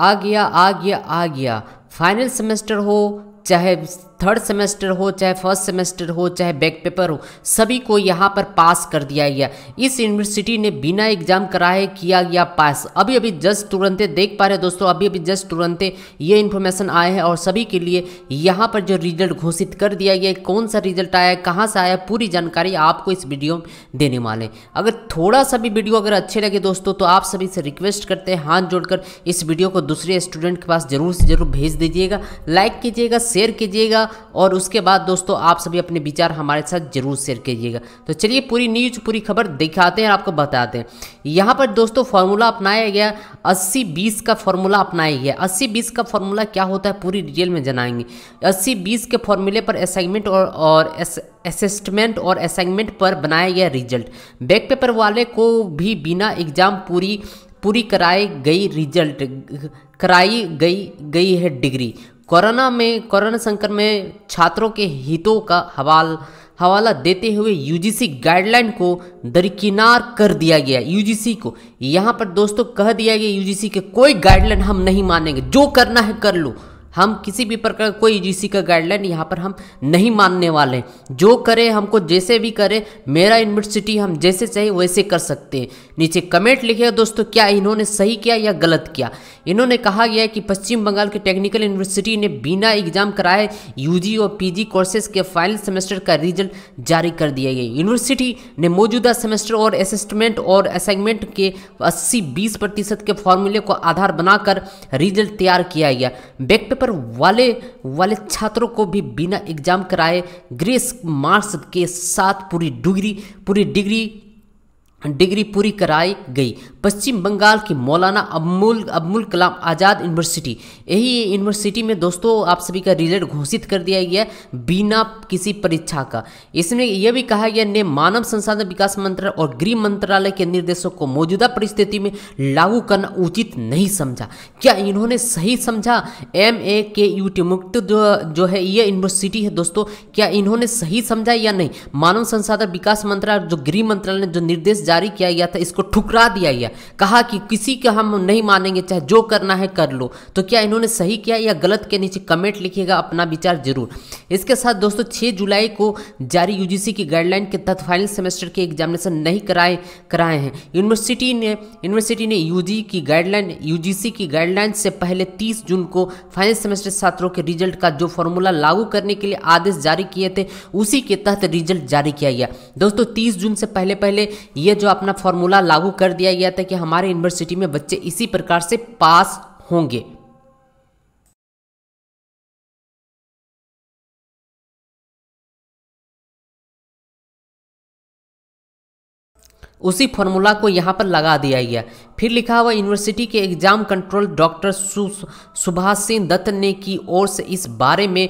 आ गया आ गया आ गया फाइनल सेमेस्टर हो चाहे थर्ड सेमेस्टर हो चाहे फर्स्ट सेमेस्टर हो चाहे बैक पेपर हो सभी को यहाँ पर पास कर दिया गया इस यूनिवर्सिटी ने बिना एग्जाम कराए किया गया पास अभी अभी जस्ट तुरंत देख पा रहे दोस्तों अभी अभी जस्ट तुरंत ये इन्फॉर्मेशन आए हैं और सभी के लिए यहाँ पर जो रिजल्ट घोषित कर दिया गया कौन सा रिजल्ट आया है कहाँ से आया पूरी जानकारी आपको इस वीडियो में देने वाले अगर थोड़ा सा भी वीडियो अगर अच्छे लगे दोस्तों तो आप सभी से रिक्वेस्ट करते हैं हाथ जोड़कर इस वीडियो को दूसरे स्टूडेंट के पास जरूर से जरूर भेज दीजिएगा लाइक कीजिएगा शेयर कीजिएगा और उसके बाद दोस्तों आप सभी अपने विचार हमारे साथ जरूर शेयर कीजिएगा तो चलिए पूरी न्यूज पूरी खबर दिखाते हैं और आपको बताते हैं यहाँ पर दोस्तों फार्मूला अपनाया गया अस्सी बीस का फार्मूला अपनाया गया अस्सी बीस का फार्मूला क्या होता है पूरी डिटेल में जनाएंगे अस्सी बीस के फार्मूले पर असाइनमेंट और और असेसमेंट और असाइनमेंट पर बनाया गया रिजल्ट बैक पेपर वाले को भी बिना एग्जाम पूरी पूरी कराई गई रिजल्ट कराई गई गई है डिग्री कोरोना में कोरोना संकट में छात्रों के हितों का हवाल हवाला देते हुए यूजीसी गाइडलाइन को दरकिनार कर दिया गया यूजीसी को यहाँ पर दोस्तों कह दिया गया यूजीसी के कोई गाइडलाइन हम नहीं मानेंगे जो करना है कर लो हम किसी भी प्रकार कोई ईजीसी e का गाइडलाइन यहाँ पर हम नहीं मानने वाले जो करे हमको जैसे भी करे मेरा यूनिवर्सिटी हम जैसे चाहे वैसे कर सकते हैं नीचे कमेंट लिखे दोस्तों क्या इन्होंने सही किया या गलत किया इन्होंने कहा गया कि पश्चिम बंगाल की टेक्निकल यूनिवर्सिटी ने बिना एग्जाम कराए यू और पी कोर्सेज के फाइनल सेमेस्टर का रिजल्ट जारी कर दिया गया यूनिवर्सिटी ने मौजूदा सेमेस्टर और असिस्टमेंट और असाइनमेंट के अस्सी बीस प्रतिशत के फॉर्मूले को आधार बनाकर रिजल्ट तैयार किया गया बैक पेपर पेपर वाले वाले छात्रों को भी बिना एग्जाम कराए ग्रेस मार्क्स के साथ पूरी डिग्री पूरी डिग्री डिग्री पूरी कराई गई पश्चिम बंगाल की मौलाना अबुल अबुल कलाम आज़ाद यूनिवर्सिटी यही यूनिवर्सिटी में दोस्तों आप सभी का रिजल्ट घोषित कर दिया गया बिना किसी परीक्षा का इसमें यह भी कहा गया ने मानव संसाधन विकास मंत्रालय और गृह मंत्रालय के निर्देशों को मौजूदा परिस्थिति में लागू करना उचित नहीं समझा क्या इन्होंने सही समझा एम ए के यू टी मुक्त जो, जो है यह यूनिवर्सिटी है दोस्तों क्या इन्होंने सही समझा या नहीं मानव संसाधन विकास मंत्रालय जो गृह मंत्रालय ने जो निर्देश जारी किया गया था इसको ठुकरा दिया गया कहा कि किसी का हम नहीं मानेंगे चाहे जो करना है कर लो तो क्या इन्होंने सही किया या गलत के नीचे कमेंट लिखिएगा अपना विचार जरूर इसके साथ दोस्तों छः जुलाई को जारी यूजीसी की गाइडलाइन के तहत फाइनल सेमेस्टर के एग्जामिनेशन नहीं कराए कराए हैं यूनिवर्सिटी ने यूनिवर्सिटी ने यूजी की गाइडलाइन यूजीसी की गाइडलाइन से पहले तीस जून को फाइनल सेमेस्टर छात्रों के रिजल्ट का जो फॉर्मूला लागू करने के लिए आदेश जारी किए थे उसी के तहत रिजल्ट जारी किया गया दोस्तों 30 जून से पहले पहले ये जो अपना फॉर्मूला लागू कर दिया गया था कि हमारे यूनिवर्सिटी में बच्चे इसी प्रकार से पास होंगे उसी फॉर्मूला को यहाँ पर लगा दिया गया फिर लिखा हुआ यूनिवर्सिटी के exam control doctor Subhash Singh Dutt ने की ओर से इस बारे में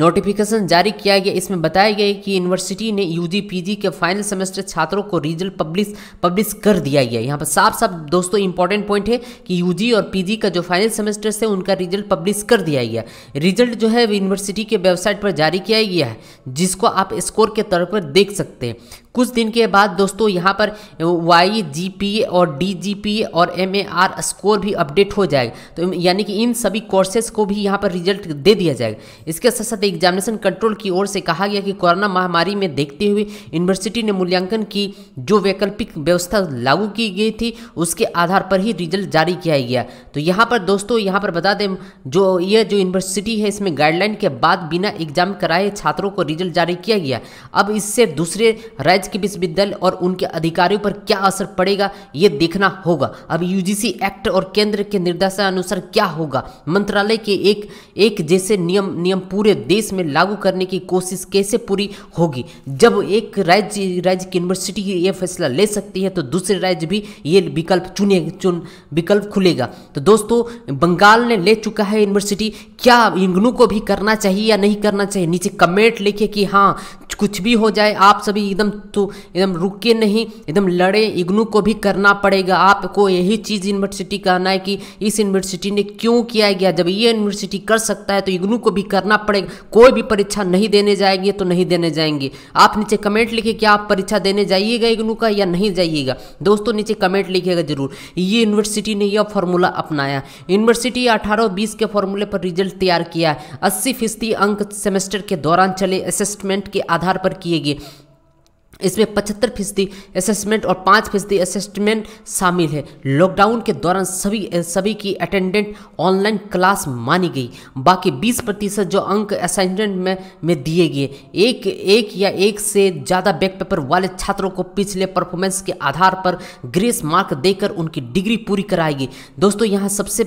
नोटिफिकेशन जारी किया गया इसमें बताया गया कि यूनिवर्सिटी ने यू जी के फाइनल सेमेस्टर छात्रों को रिजल्ट पब्लिश पब्लिश कर दिया गया यहाँ पर साफ साफ दोस्तों इंपॉर्टेंट पॉइंट है कि यूजी और पीजी का जो फाइनल सेमेस्टर है से उनका रिजल्ट पब्लिश कर दिया गया रिजल्ट जो है यूनिवर्सिटी के वेबसाइट पर जारी किया गया है जिसको आप स्कोर के तौर पर देख सकते हैं कुछ दिन के बाद दोस्तों यहाँ पर वाई जी पी और डी जी पी और एम ए आर स्कोर भी अपडेट हो जाएगा तो यानी कि इन सभी कोर्सेज को भी यहाँ पर रिजल्ट दे दिया जाएगा इसके साथ साथ साथ एग्जामिनेशन कंट्रोल की ओर से कहा गया कि कोरोना महामारी में देखते हुए यूनिवर्सिटी ने मूल्यांकन की जो वैकल्पिक व्यवस्था लागू की गई थी उसके आधार पर ही रिजल्ट जारी किया गया तो यहाँ पर दोस्तों यहाँ पर बता दें जो ये जो यूनिवर्सिटी है इसमें गाइडलाइन के बाद बिना एग्जाम कराए छात्रों को रिजल्ट जारी किया गया अब इससे दूसरे राज्य के विश्वविद्यालय और उनके अधिकारियों पर क्या असर पड़ेगा ये देखना होगा अब यूजीसी एक्ट एक्ट और केंद्र के निर्देशानुसार क्या होगा मंत्रालय के एक एक जैसे नियम नियम पूरे देश में लागू करने की कोशिश कैसे पूरी होगी जब एक राज्य राज्य की यूनिवर्सिटी ये फैसला ले सकती है तो दूसरे राज्य भी ये विकल्प चुने चुन विकल्प खुलेगा तो दोस्तों बंगाल ने ले चुका है यूनिवर्सिटी क्या इंगनू को भी करना चाहिए या नहीं करना चाहिए नीचे कमेंट लिखे कि हाँ कुछ भी हो जाए आप सभी एकदम तो एकदम रुके नहीं एकदम लड़े इग्नू को भी करना पड़ेगा आपको यही चीज़ यूनिवर्सिटी कहना है कि इस यूनिवर्सिटी ने क्यों किया गया जब ये यूनिवर्सिटी कर सकता है तो इग्नू को भी करना पड़ेगा कोई भी परीक्षा नहीं देने जाएगी तो नहीं देने जाएंगे आप नीचे कमेंट लिखे कि आप परीक्षा देने जाइएगा इग्नू का या नहीं जाइएगा दोस्तों नीचे कमेंट लिखेगा जरूर ये यूनिवर्सिटी ने यह फॉर्मूला अपनाया यूनिवर्सिटी अठारह बीस के फॉर्मूले पर रिजल्ट तैयार किया है अस्सी फीसदी अंक सेमेस्टर के दौरान चले असेसमेंट के आधार आधार पर किए गए इसमें पचहत्तर फीसदी असेसमेंट और पाँच फीसदी असेसमेंट शामिल है लॉकडाउन के दौरान सभी सभी की अटेंडेंट ऑनलाइन क्लास मानी गई बाकी 20 प्रतिशत जो अंक असाइनमेंट में में दिए गए एक एक या एक से ज़्यादा बैक पेपर वाले छात्रों को पिछले परफॉर्मेंस के आधार पर ग्रेस मार्क देकर उनकी डिग्री पूरी कराएगी दोस्तों यहाँ सबसे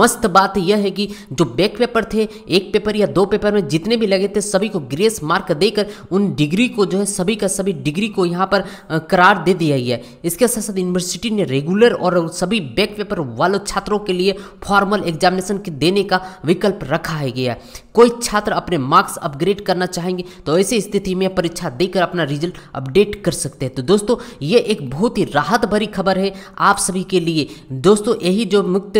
मस्त बात यह है कि जो बैक पेपर थे एक पेपर या दो पेपर में जितने भी लगे थे सभी को ग्रेस मार्क देकर उन डिग्री को जो है सभी का सभी डिग्री को यहाँ पर करार दे दिया गया है इसके साथ साथ यूनिवर्सिटी ने रेगुलर और सभी बैक पेपर वालों छात्रों के लिए फॉर्मल एग्जामिनेशन के देने का विकल्प रखा है गया कोई छात्र अपने मार्क्स अपग्रेड करना चाहेंगे तो ऐसी स्थिति में परीक्षा देकर अपना रिजल्ट अपडेट कर सकते हैं तो दोस्तों ये एक बहुत ही राहत भरी खबर है आप सभी के लिए दोस्तों यही जो मुक्त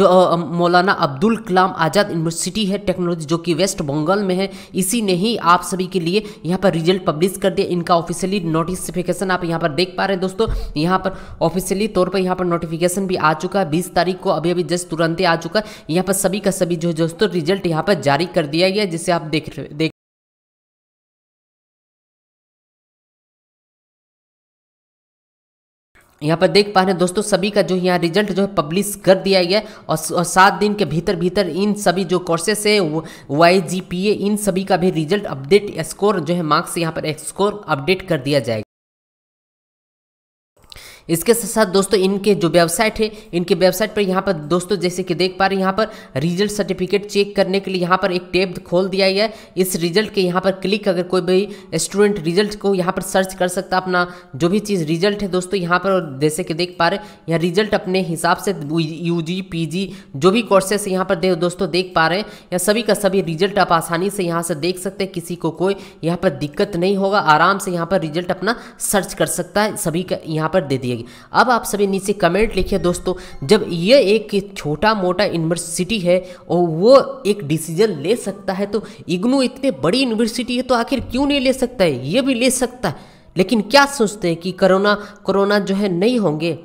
जो मौलाना अब्दुल कलाम आज़ाद यूनिवर्सिटी है टेक्नोलॉजी जो कि वेस्ट बंगाल में है इसी ने ही आप सभी के लिए यहाँ पर रिजल्ट पब्लिश कर दिया इनका ऑफिशियली नोटिफिकेशन आप यहाँ पर देख पा रहे हैं दोस्तों यहाँ पर ऑफिशियली तौर पर यहाँ पर नोटिफिकेशन भी आ चुका है बीस तारीख को अभी अभी जस्ट तुरंत ही आ चुका है यहाँ पर सभी का सभी जो दोस्तों रिजल्ट यहाँ पर जारी लाइक कर दिया गया जिसे आप देख देख यहाँ पर देख पा रहे हैं दोस्तों सभी का जो यहाँ रिजल्ट जो है पब्लिश कर दिया गया और, और सात दिन के भीतर भीतर इन सभी जो कोर्सेस है वाई जी पी इन सभी का भी रिजल्ट अपडेट स्कोर जो है मार्क्स यहाँ पर स्कोर अपडेट कर दिया जाएगा इसके साथ साथ दोस्तों इनके जो वेबसाइट है इनके वेबसाइट पर यहाँ पर दोस्तों जैसे कि देख पा रहे हैं यहाँ पर रिजल्ट सर्टिफिकेट चेक करने के लिए यहाँ पर एक टेब खोल दिया गया है इस रिजल्ट के यहाँ पर क्लिक अगर कोई भी स्टूडेंट रिजल्ट को यहाँ पर सर्च कर सकता अपना जो भी चीज़ रिजल्ट है दोस्तों यहाँ पर जैसे कि देख पा रहे यहाँ रिजल्ट अपने हिसाब से यू जी पी जी जो भी कोर्सेस यहाँ पर दे, दोस्तों देख पा रहे हैं या सभी का सभी रिजल्ट आप आसानी से यहाँ से देख सकते हैं किसी को कोई यहाँ पर दिक्कत नहीं होगा आराम से यहाँ पर रिजल्ट अपना सर्च कर सकता है सभी का यहाँ पर दे दिया गया होगी अब आप सभी नीचे कमेंट लिखिए दोस्तों जब यह एक छोटा मोटा यूनिवर्सिटी है और वो एक डिसीजन ले सकता है तो इग्नू इतने बड़ी यूनिवर्सिटी है तो आखिर क्यों नहीं ले सकता है ये भी ले सकता है लेकिन क्या सोचते हैं कि कोरोना कोरोना जो है नहीं होंगे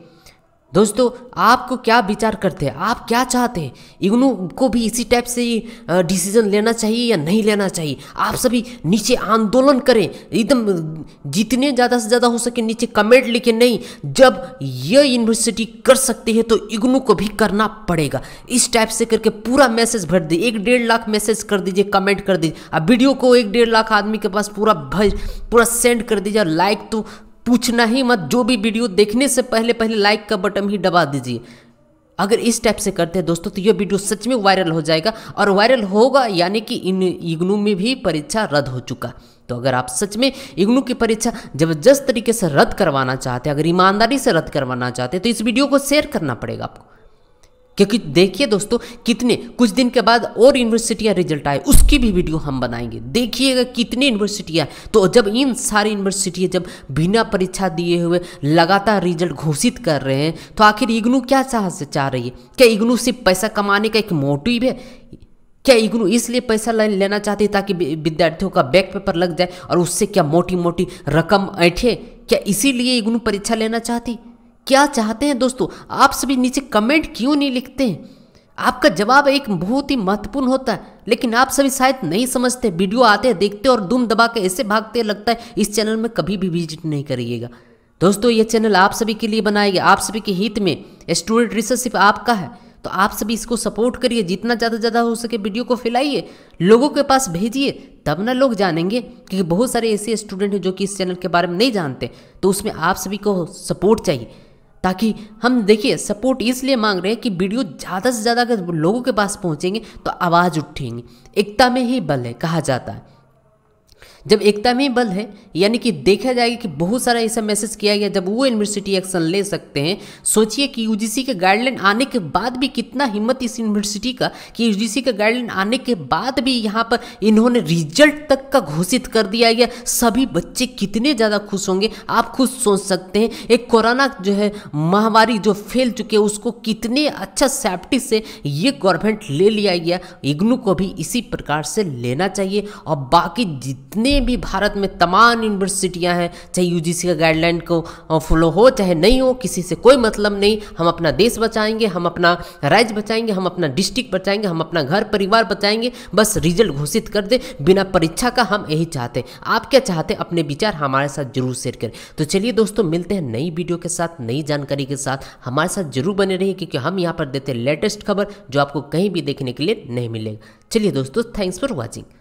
दोस्तों आपको क्या विचार करते हैं आप क्या चाहते हैं इग्नू को भी इसी टाइप से ही डिसीजन लेना चाहिए या नहीं लेना चाहिए आप सभी नीचे आंदोलन करें एकदम जितने ज़्यादा से ज़्यादा हो सके नीचे कमेंट लिखे नहीं जब यह यूनिवर्सिटी कर सकती है तो इग्नू को भी करना पड़ेगा इस टाइप से करके पूरा मैसेज भर दे एक डेढ़ लाख मैसेज कर दीजिए कमेंट कर दीजिए अब वीडियो को एक डेढ़ लाख आदमी के पास पूरा भज पूरा सेंड कर दीजिए लाइक तो पूछना ही मत जो भी वीडियो देखने से पहले पहले लाइक का बटन ही दबा दीजिए अगर इस टाइप से करते हैं दोस्तों तो यह वीडियो सच में वायरल हो जाएगा और वायरल होगा यानी कि इन इग्नू में भी परीक्षा रद्द हो चुका तो अगर आप सच में इग्नू की परीक्षा ज़बरदस्त तरीके से रद्द करवाना चाहते हैं अगर ईमानदारी से रद्द करवाना चाहते हैं तो इस वीडियो को शेयर करना पड़ेगा आपको क्योंकि देखिए दोस्तों कितने कुछ दिन के बाद और यूनिवर्सिटियाँ रिजल्ट आए उसकी भी वीडियो हम बनाएंगे देखिएगा कितने यूनिवर्सिटियाँ तो जब इन सारी यूनिवर्सिटियाँ जब बिना परीक्षा दिए हुए लगातार रिजल्ट घोषित कर रहे हैं तो आखिर इग्नू क्या चाह से चाह रही है क्या इग्नू सिर्फ पैसा कमाने का एक मोटिव है क्या इग्नू इसलिए पैसा लेना चाहती ताकि विद्यार्थियों का बैक पेपर लग जाए और उससे क्या मोटी मोटी रकम ऐठे क्या इसीलिए इग्नू परीक्षा लेना चाहती क्या चाहते हैं दोस्तों आप सभी नीचे कमेंट क्यों नहीं लिखते हैं आपका जवाब एक बहुत ही महत्वपूर्ण होता है लेकिन आप सभी शायद नहीं समझते वीडियो आते हैं देखते और दुम दबा के ऐसे भागते लगता है इस चैनल में कभी भी विजिट नहीं करिएगा दोस्तों ये चैनल आप सभी के लिए बनाया गया आप सभी के हित में स्टूडेंट रिसर्च सिर्फ आपका है तो आप सभी इसको सपोर्ट करिए जितना ज़्यादा ज़्यादा हो सके वीडियो को फैलाइए लोगों के पास भेजिए तब ना लोग जानेंगे क्योंकि बहुत सारे ऐसे स्टूडेंट हैं जो कि इस चैनल के बारे में नहीं जानते तो उसमें आप सभी को सपोर्ट चाहिए ताकि हम देखिए सपोर्ट इसलिए मांग रहे हैं कि वीडियो ज़्यादा से ज़्यादा अगर लोगों के पास पहुँचेंगे तो आवाज़ उठेंगे एकता में ही बल है कहा जाता है जब एकता में बल है यानी कि देखा जाएगा कि बहुत सारा ऐसा मैसेज किया गया जब वो यूनिवर्सिटी एक्शन ले सकते हैं सोचिए कि यूजीसी के गाइडलाइन आने के बाद भी कितना हिम्मत इस यूनिवर्सिटी का कि यूजीसी का गाइडलाइन आने के बाद भी यहाँ पर इन्होंने रिजल्ट तक का घोषित कर दिया गया सभी बच्चे कितने ज़्यादा खुश होंगे आप खुद सोच सकते हैं एक कोरोना जो है महामारी जो फैल चुके उसको कितने अच्छा सेफ्टी से ये गवर्नमेंट ले लिया गया इग्नू को भी इसी प्रकार से लेना चाहिए और बाकी जितने भी भारत में तमाम यूनिवर्सिटियाँ हैं चाहे यू का गाइडलाइन को फॉलो हो चाहे नहीं हो किसी से कोई मतलब नहीं हम अपना देश बचाएंगे हम अपना राज्य बचाएंगे हम अपना डिस्ट्रिक्ट बचाएंगे हम अपना घर परिवार बचाएंगे बस रिजल्ट घोषित कर दे बिना परीक्षा का हम यही चाहते हैं आप क्या चाहते हैं अपने विचार हमारे साथ जरूर शेयर करें तो चलिए दोस्तों मिलते हैं नई वीडियो के साथ नई जानकारी के साथ हमारे साथ जरूर बने रहिए क्योंकि हम यहाँ पर देते हैं लेटेस्ट खबर जो आपको कहीं भी देखने के लिए नहीं मिलेगा चलिए दोस्तों थैंक्स फॉर वॉचिंग